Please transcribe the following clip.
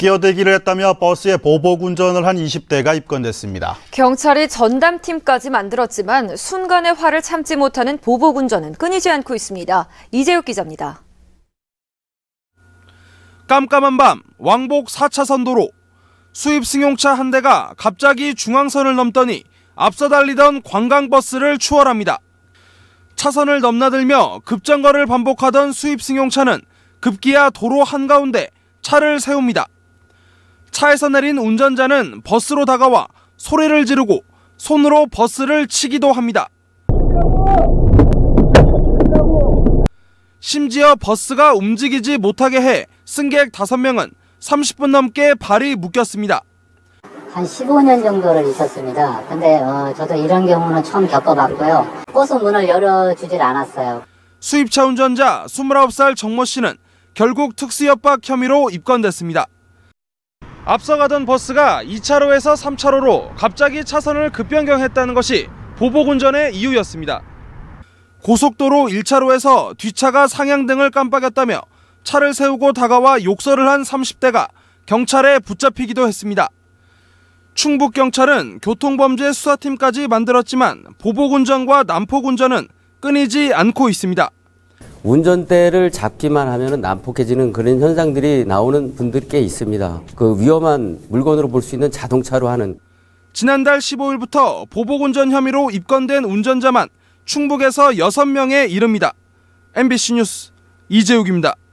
끼어들기를 했다며 버스에 보복 운전을 한 20대가 입건됐습니다. 경찰이 전담팀까지 만들었지만 순간의 화를 참지 못하는 보복 운전은 끊이지 않고 있습니다. 이재욱 기자입니다. 깜깜한 밤 왕복 4차선 도로 수입 승용차 한 대가 갑자기 중앙선을 넘더니 앞서 달리던 관광버스를 추월합니다. 차선을 넘나들며 급정거를 반복하던 수입 승용차는 급기야 도로 한가운데 차를 세웁니다. 차에서 내린 운전자는 버스로 다가와 소리를 지르고 손으로 버스를 치기도 합니다. 심지어 버스가 움직이지 못하게 해 승객 5명은 30분 넘게 발이 묶였습니다. 한 15년 정도를 있었습니다. 근데 어, 저도 이런 경우는 처음 겪어봤고요. 버스 문을 열어주질 않았어요. 수입차 운전자 29살 정모 씨는 결국 특수협박 혐의로 입건됐습니다. 앞서가던 버스가 2차로에서 3차로로 갑자기 차선을 급변경했다는 것이 보복 운전의 이유였습니다. 고속도로 1차로에서 뒷차가 상향등을 깜빡였다며 차를 세우고 다가와 욕설을 한 30대가 경찰에 붙잡히기도 했습니다. 충북경찰은 교통범죄 수사팀까지 만들었지만 보복운전과 난폭운전은 끊이지 않고 있습니다. 운전대를 잡기만 하면 난폭해지는 그런 현상들이 나오는 분들이 꽤 있습니다. 그 위험한 물건으로 볼 수 있는 자동차로 하는. 지난달 15일부터 보복운전 혐의로 입건된 운전자만 충북에서 6명에 이릅니다. MBC 뉴스 이재욱입니다.